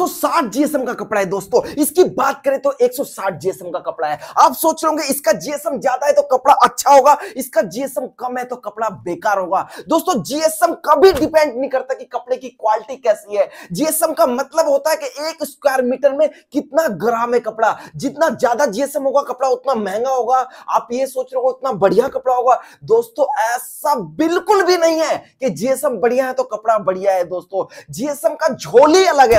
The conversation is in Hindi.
260 जीएसएम का कपड़ा है दोस्तों इसकी बात करें तो 160 जीएसएम का कपड़ा है आप सोच रहे होंगे इसका जीएसएम ज्यादा है तो कपड़ा अच्छा होगा इसका जीएसएम कम है तो कपड़ा बेकार होगा दोस्तों जीएसएम कभी डिपेंड नहीं करता कि कपड़े की क्वालिटी कैसी है जीएसएम का मतलब होता है कि एक स्क्वायर मीटर में कितना ग्राम है कपड़ा जितना ज्यादा जीएसएम होगा कपड़ा उतना महंगा होगा आप ये सोच रहे हो उतना बढ़िया कपड़ा होगा दोस्तों ऐसा बिल्कुल भी नहीं है कि जीएसएम बढ़िया है तो कपड़ा बढ़िया है दोस्तों जीएसएम का झोली अलग है